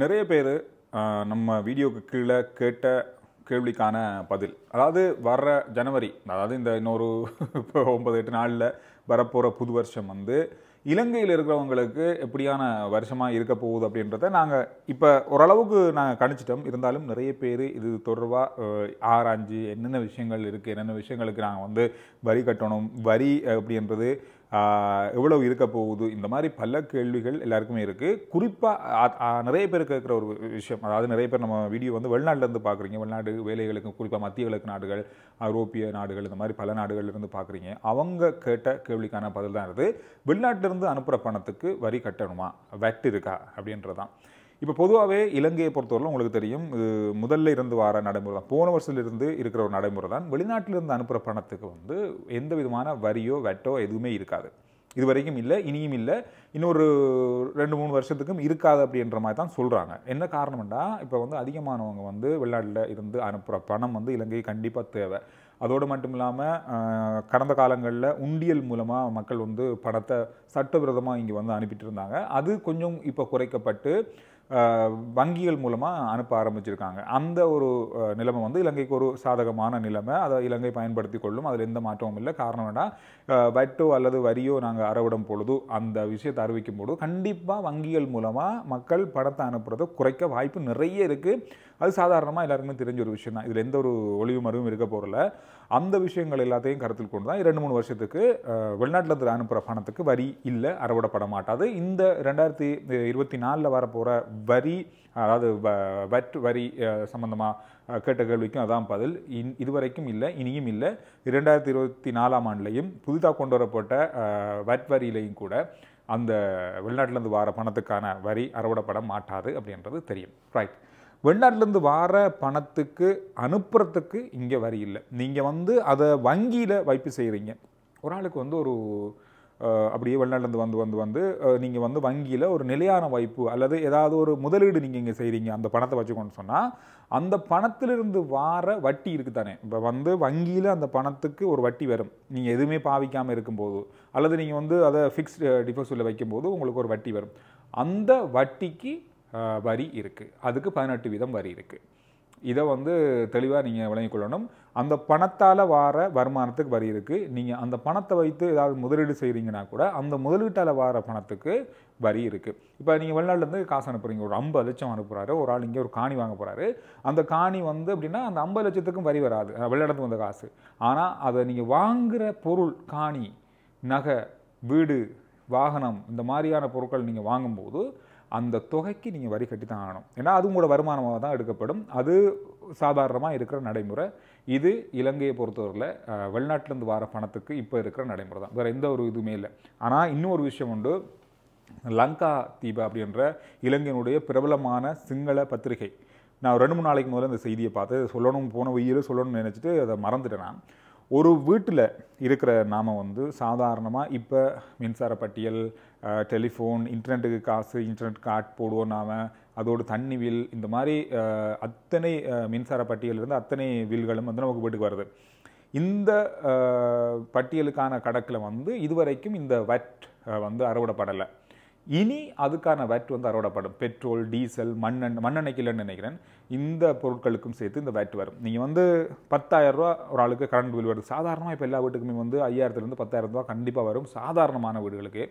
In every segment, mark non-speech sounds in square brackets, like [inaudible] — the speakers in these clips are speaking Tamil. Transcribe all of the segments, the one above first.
நிறைய பேர் நம்ம வீடியோக்கு கீழே கேட்ட கேள்விக்கான பதில் அதாவது வர்ற ஜனவரி அதாவது இந்த இன்னொரு இப்போ [laughs] ஒன்பது எட்டு நாளில் வரப்போகிற புது வருஷம் வந்து இலங்கையில் இருக்கிறவங்களுக்கு எப்படியான வருஷமாக இருக்க போகுது அப்படின்றத நாங்கள் இப்போ ஓரளவுக்கு நாங்கள் கணிச்சிட்டோம் இருந்தாலும் நிறைய பேர் இது தொடர்பாக ஆராய்ஞ்சு என்னென்ன விஷயங்கள் இருக்குது என்னென்ன விஷயங்களுக்கு நாங்கள் வந்து வரி கட்டணும் வரி அப்படின்றது எவ்வளவு இருக்க போகுது இந்த மாதிரி பல கேள்விகள் எல்லாருக்குமே இருக்குது குறிப்பாக நிறைய பேர் கேட்குற ஒரு விஷயம் அதாவது நிறைய பேர் நம்ம வீடியோ வந்து வெளிநாட்டிலேருந்து பார்க்குறீங்க வெளிநாடு வேலைகளுக்கு குறிப்பாக மத்திய கிழக்கு நாடுகள் ஐரோப்பிய நாடுகள் இந்த மாதிரி பல நாடுகள்லேருந்து பார்க்குறீங்க அவங்க கேட்ட கேள்விக்கான பதில் தான் இருக்குது வெளிநாட்டிலேருந்து அனுப்புகிற பணத்துக்கு வரி கட்டணுமா வெட் இருக்கா அப்படின்றதான் இப்போ பொதுவாகவே இலங்கையை பொறுத்தவரை உங்களுக்கு தெரியும் முதல்ல இருந்து வர நடைமுறை தான் போன வருஷத்துலேருந்து இருக்கிற ஒரு நடைமுறை தான் வெளிநாட்டிலிருந்து அனுப்புகிற பணத்துக்கு வந்து எந்த விதமான வரியோ வெட்டோ எதுவுமே இருக்காது இது வரைக்கும் இல்லை இனியும் இல்லை இன்னொரு ரெண்டு மூணு வருஷத்துக்கும் இருக்காது அப்படின்ற மாதிரி தான் சொல்கிறாங்க என்ன காரணம்னா இப்போ வந்து அதிகமானவங்க வந்து வெளிநாட்டில் இருந்து அனுப்புகிற பணம் வந்து இலங்கை கண்டிப்பாக தேவை அதோடு மட்டும் இல்லாமல் கடந்த காலங்களில் உண்டியல் மூலமாக மக்கள் வந்து பணத்தை சட்டவிரோதமாக இங்கே வந்து அனுப்பிட்டு இருந்தாங்க அது கொஞ்சம் இப்போ குறைக்கப்பட்டு வங்கிகள் மூலமாக அனுப்ப ஆரம்பிச்சிருக்காங்க அந்த ஒரு நிலைமை வந்து இலங்கைக்கு ஒரு சாதகமான நிலைமை அதை இலங்கை பயன்படுத்தி கொள்ளும் அதில் எந்த மாற்றமும் இல்லை காரணம் என்ன வட்டோ அல்லது வரியோ நாங்கள் அறவிடும் பொழுது அந்த விஷயத்தை அறிவிக்கும் பொழுது கண்டிப்பாக வங்கிகள் மூலமாக மக்கள் பணத்தை அனுப்புறதை குறைக்க வாய்ப்பு நிறைய இருக்குது அது சாதாரணமாக எல்லாருக்குமே தெரிஞ்ச ஒரு விஷயம் தான் இதில் எந்த ஒரு ஒளிவு மருவும் இருக்க போகிறல அந்த விஷயங்கள் எல்லாத்தையும் கருத்தில் கொண்டு தான் இரண்டு மூணு வருஷத்துக்கு வெளிநாட்டில் இருந்து அனுப்புகிற பணத்துக்கு வரி இல்லை அறவிடப்பட மாட்டாது இந்த ரெண்டாயிரத்தி இருபத்தி நாலில் வரப்போகிற வரி அதாவது வட் வரி சம்மந்தமாக கேட்ட கேள்விக்கும் அதான் பதில் இன் இதுவரைக்கும் இல்லை இனியும் இல்லை இரண்டாயிரத்தி இருபத்தி நாலாம் ஆண்டுலையும் புதிதாக கொண்டு வரப்பட்ட வரியிலையும் கூட அந்த வெளிநாட்டிலேருந்து வார பணத்துக்கான வரி அறவிடப்பட மாட்டாது அப்படின்றது தெரியும் ரைட் வெளிநாட்டிலேருந்து வார பணத்துக்கு அனுப்புறத்துக்கு இங்கே வரி இல்லை நீங்கள் வந்து அதை வங்கியில் வைப்பு செய்கிறீங்க ஒரு ஆளுக்கு வந்து ஒரு அப்படியே வெளிநாட்டிலேருந்து வந்து வந்து வந்து நீங்கள் வந்து வங்கியில் ஒரு நிலையான வாய்ப்பு அல்லது ஏதாவது ஒரு முதலீடு நீங்கள் இங்கே செய்கிறீங்க அந்த பணத்தை வச்சுக்கோன்னு சொன்னால் அந்த பணத்திலிருந்து வார வட்டி இருக்குது தானே இப்போ வந்து வங்கியில் அந்த பணத்துக்கு ஒரு வட்டி வரும் நீங்கள் எதுவுமே பாவிக்காமல் இருக்கும்போது அல்லது நீங்கள் வந்து அதை ஃபிக்ஸ்டு டிபாசிட்டில் வைக்கும்போது உங்களுக்கு ஒரு வட்டி வரும் அந்த வட்டிக்கு வரி இருக்குது அதுக்கு பதினெட்டு வீதம் வரி இருக்குது இதை வந்து தெளிவாக நீங்கள் விளங்கிக் கொள்ளணும் அந்த பணத்தால் வார வருமானத்துக்கு வரி இருக்குது நீங்கள் அந்த பணத்தை வைத்து ஏதாவது முதலீடு செய்கிறீங்கன்னா கூட அந்த முதலீட்டால் வார பணத்துக்கு வரி இருக்குது இப்போ நீங்கள் வெளிநாட்டிலேருந்து காசு அனுப்புகிறீங்க ஒரு ஐம்பது லட்சம் அனுப்புகிறாரு ஒரு ஆள் இங்கே ஒரு காணி வாங்க போகிறாரு அந்த காணி வந்து அப்படின்னா அந்த ஐம்பது லட்சத்துக்கும் வரி வராது வெளிநாட்டு வந்த காசு ஆனால் அதை நீங்கள் வாங்குகிற பொருள் காணி நகை வீடு வாகனம் இந்த மாதிரியான பொருட்கள் நீங்கள் வாங்கும்போது அந்த தொகைக்கு நீங்கள் வரி கட்டி தான் ஆகணும் ஏன்னா அது உங்களோட வருமானமாக தான் எடுக்கப்படும் அது சாதாரணமாக இருக்கிற நடைமுறை இது இலங்கையை பொறுத்தவரையில் வெளிநாட்டிலேருந்து வர பணத்துக்கு இப்போ இருக்கிற நடைமுறை தான் வேறு எந்த ஒரு இதுவுமே இல்லை ஆனால் இன்னொரு விஷயம் உண்டு லங்கா தீபா அப்படின்ற இலங்கையினுடைய பிரபலமான சிங்கள பத்திரிகை நான் ரெண்டு மூணு நாளைக்கு முதல்ல இந்த செய்தியை பார்த்து சொல்லணும் போன உயிர் சொல்லணும்னு நினச்சிட்டு அதை மறந்துட்டேன் நான் ஒரு வீட்டில் இருக்கிற நாம் வந்து சாதாரணமாக இப்போ மின்சார பட்டியல் டெலிஃபோன் இன்டர்நெட்டுக்கு காசு இன்டர்நெட் காட் போடுவோம் நாம் அதோடு தண்ணி வில் இந்த மாதிரி அத்தனை மின்சார பட்டியலிருந்து அத்தனை வில்களும் வந்து நமக்கு போயிட்டு வருது இந்த பட்டியலுக்கான கணக்கில் வந்து இதுவரைக்கும் இந்த வட் வந்து அறுவடைப்படலை இனி அதுக்கான வேட் வந்து அறவிடப்படும் பெட்ரோல் டீசல் மண்ணெண் மண்ணெண்ணெய்க்கு இல்லைன்னு நினைக்கிறேன் இந்த பொருட்களுக்கும் சேர்த்து இந்த வேட் வரும் நீங்கள் வந்து பத்தாயிரரூவா ஒரு ஆளுக்கு கரண்ட் பில் வருது சாதாரணமாக இப்போ எல்லா வீட்டுக்குமே வந்து ஐயாயிரத்துலேருந்து பத்தாயிரம் ரூபா கண்டிப்பாக வரும் சாதாரணமான வீடுகளுக்கு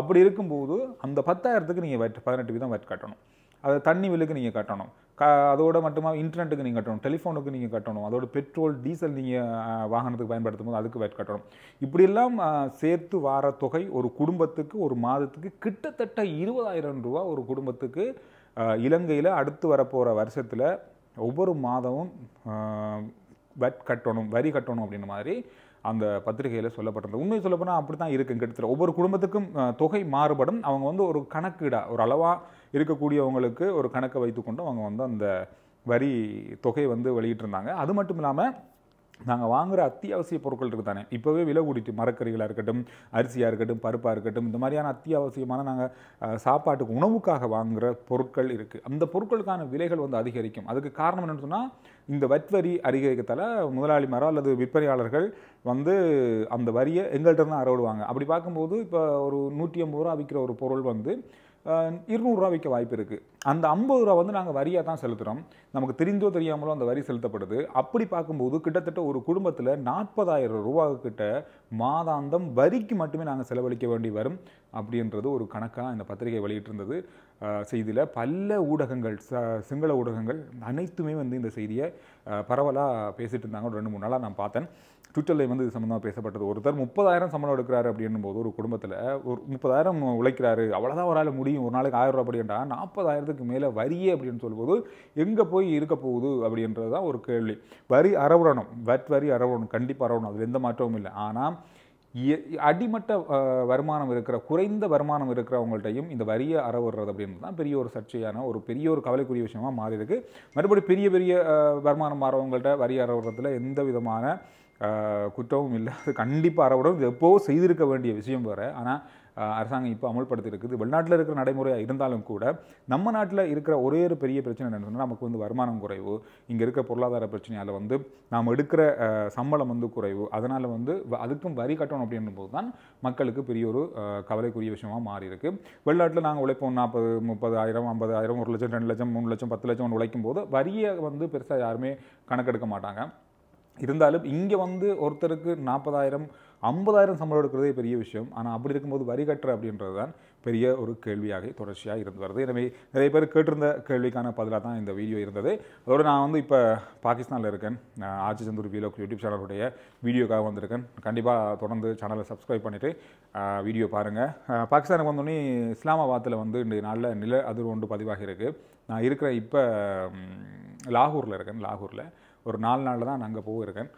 அப்படி இருக்கும்போது அந்த பத்தாயிரத்துக்கு நீங்கள் வேட் பதினெட்டு வீதம் வேட் கட்டணும் அது தண்ணி விலுக்கு நீங்கள் கட்டணும் க அதோட மட்டுமா இன்டர்நெட்டுக்கு நீங்கள் கட்டணும் டெலிஃபோனுக்கு நீங்கள் கட்டணும் அதோட பெட்ரோல் டீசல் நீங்கள் வாகனத்துக்கு பயன்படுத்தும் போது அதுக்கு வேட் கட்டணும் இப்படியெல்லாம் சேர்த்து வார தொகை ஒரு குடும்பத்துக்கு ஒரு மாதத்துக்கு கிட்டத்தட்ட இருபதாயிரம் ரூபா ஒரு குடும்பத்துக்கு இலங்கையில் அடுத்து வரப்போகிற வருஷத்தில் ஒவ்வொரு மாதமும் வட் கட்டணும் வரி கட்டணும் அப்படின்ற மாதிரி அந்த பத்திரிகையில் சொல்லப்பட்டிருந்தது உண்மை சொல்லப்போனால் அப்படி தான் இருக்குங்க கிட்டத்தட்ட ஒவ்வொரு குடும்பத்துக்கும் தொகை மாறுபடும் அவங்க வந்து ஒரு கணக்கீடாக ஒரு அளவாக இருக்கக்கூடியவங்களுக்கு ஒரு கணக்கை வைத்துக்கொண்டு அவங்க வந்து அந்த வரி தொகையை வந்து வெளியிட்டிருந்தாங்க அது மட்டும் இல்லாமல் நாங்கள் வாங்குகிற அத்தியாவசிய பொருட்கள் இருக்குது தானே இப்போவே விலை கூடிட்டு மரக்கறிகளாக இருக்கட்டும் அரிசியாக இருக்கட்டும் பருப்பாக இருக்கட்டும் இந்த மாதிரியான அத்தியாவசியமான நாங்கள் சாப்பாட்டுக்கு உணவுக்காக வாங்குகிற பொருட்கள் இருக்குது அந்த பொருட்களுக்கான விலைகள் வந்து அதிகரிக்கும் அதுக்கு காரணம் என்னென்னு சொன்னால் இந்த வரி அதிகரிக்கத்தால் மரம் அல்லது விற்பனையாளர்கள் வந்து அந்த வரியை எங்கள்கிட்ட தான் அறவிடுவாங்க அப்படி பார்க்கும்போது இப்போ ஒரு நூற்றி ஐம்பது ரூபா விற்கிற ஒரு பொருள் வந்து இருநூறுரூவா விற்க வாய்ப்பு இருக்குது அந்த ஐம்பது ரூபா வந்து நாங்கள் வரியாக தான் செலுத்துகிறோம் நமக்கு தெரிந்தோ தெரியாமலோ அந்த வரி செலுத்தப்படுது அப்படி பார்க்கும்போது கிட்டத்தட்ட ஒரு குடும்பத்தில் நாற்பதாயிரம் ரூபாக்கிட்ட மாதாந்தம் வரிக்கு மட்டுமே நாங்கள் செலவழிக்க வேண்டி வரும் அப்படின்றது ஒரு கணக்காக இந்த பத்திரிகை வெளியிட்டிருந்தது செய்தியில் பல ஊடகங்கள் ச சிங்கள ஊடகங்கள் அனைத்துமே வந்து இந்த செய்தியை பரவலாக பேசிகிட்டு இருந்தாங்க ரெண்டு மூணு நாளாக நான் பார்த்தேன் ட்விட்டரில் வந்து இது சம்மந்தமாக பேசப்பட்டது ஒருத்தர் முப்பதாயிரம் சம்பளம் எடுக்கிறாரு அப்படின்னும் போது ஒரு குடும்பத்தில் ஒரு முப்பதாயிரம் உழைக்கிறாரு அவ்வளோதான் ஒரு ஆள் முடியும் ஒரு நாளைக்கு ஆயிரம் ரூபா அப்படின்றா நாற்பதாயிரத்துக்கு மேலே வரியே அப்படின்னு சொல்லும்போது எங்கே போய் இருக்க போகுது அப்படின்றது தான் ஒரு கேள்வி வரி அறவிடணும் வட் வரி அறவுடணும் கண்டிப்பாக அறவணும் அதில் எந்த மாற்றமும் இல்லை ஆனால் அடிமட்ட வருமானம் இருக்கிற குறைந்த வருமானம் இருக்கிறவங்கள்ட்டையும் இந்த வரியை அறவுறது அப்படின்றது தான் பெரிய ஒரு சர்ச்சையான ஒரு பெரிய ஒரு கவலைக்குரிய விஷயமாக மாறியிருக்கு மறுபடியும் மறுபடி பெரிய பெரிய வருமானம் மாறவங்கள்ட்ட வரி அறவுறதுல எந்த விதமான குற்றமும் அது கண்டிப்பாக அறவுடன் இது எப்போ செய்திருக்க வேண்டிய விஷயம் வேறு ஆனால் அரசாங்கம் இப்போ அமல்படுத்தி இருக்குது வெளிநாட்டில் இருக்கிற நடைமுறையாக இருந்தாலும் கூட நம்ம நாட்டில் இருக்கிற ஒரே ஒரு பெரிய பிரச்சனை என்னென்னா நமக்கு வந்து வருமானம் குறைவு இங்கே இருக்கிற பொருளாதார பிரச்சனையால் வந்து நாம் எடுக்கிற சம்பளம் வந்து குறைவு அதனால் வந்து அதுக்கும் வரி கட்டணும் அப்படின்ற போது தான் மக்களுக்கு பெரிய ஒரு கவலைக்குரிய விஷயமாக மாறி இருக்கு வெளிநாட்டில் நாங்கள் உழைப்போம் நாற்பது முப்பது ஆயிரம் ஐம்பது ஆயிரம் ஒரு லட்சம் ரெண்டு லட்சம் மூணு லட்சம் பத்து லட்சம் உழைக்கும் போது வரியை வந்து பெருசாக யாருமே கணக்கெடுக்க மாட்டாங்க இருந்தாலும் இங்கே வந்து ஒருத்தருக்கு நாற்பதாயிரம் ஐம்பதாயிரம் சம்பளம் எடுக்கிறதே பெரிய விஷயம் ஆனால் அப்படி இருக்கும்போது வரி கட்டுற அப்படின்றது தான் பெரிய ஒரு கேள்வியாக தொடர்ச்சியாக இருந்து வருது எனவே நிறைய பேர் கேட்டிருந்த கேள்விக்கான பதிலாக தான் இந்த வீடியோ இருந்தது அதோடு நான் வந்து இப்போ பாகிஸ்தானில் இருக்கேன் ஆச்சி சந்தூர் வீலோக் யூடியூப் சேனலுடைய வீடியோக்காக வந்திருக்கேன் கண்டிப்பாக தொடர்ந்து சேனலை சப்ஸ்கிரைப் பண்ணிவிட்டு வீடியோ பாருங்கள் பாகிஸ்தானுக்கு வந்தோடனே இஸ்லாமாபாத்தில் வந்து இன்றைய நாளில் நில அதிர்வு ஒன்று பதிவாகி இருக்குது நான் இருக்கிற இப்போ லாகூரில் இருக்கேன் லாகூரில் ஒரு நாலு நாளில் தான் நாங்கள் அங்கே போயிருக்கேன்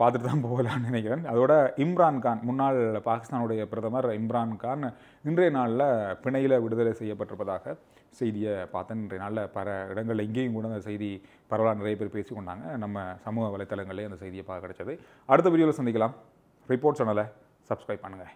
பார்த்துட்டு தான் போகலான்னு நினைக்கிறேன் அதோட இம்ரான் கான் முன்னாள் பாகிஸ்தானுடைய பிரதமர் இம்ரான் கான் இன்றைய நாளில் பிணையில் விடுதலை செய்யப்பட்டிருப்பதாக செய்தியை பார்த்தேன் இன்றைய நாளில் பல இடங்களில் எங்கேயும் கூட அந்த செய்தி பரவலாக நிறைய பேர் பேசி கொண்டாங்க நம்ம சமூக வலைத்தளங்களே அந்த செய்தியை பார்க்க கிடைச்சது அடுத்த வீடியோவில் சந்திக்கலாம் ரிப்போர்ட் சேனலை சப்ஸ்கிரைப் பண்ணுங்கள்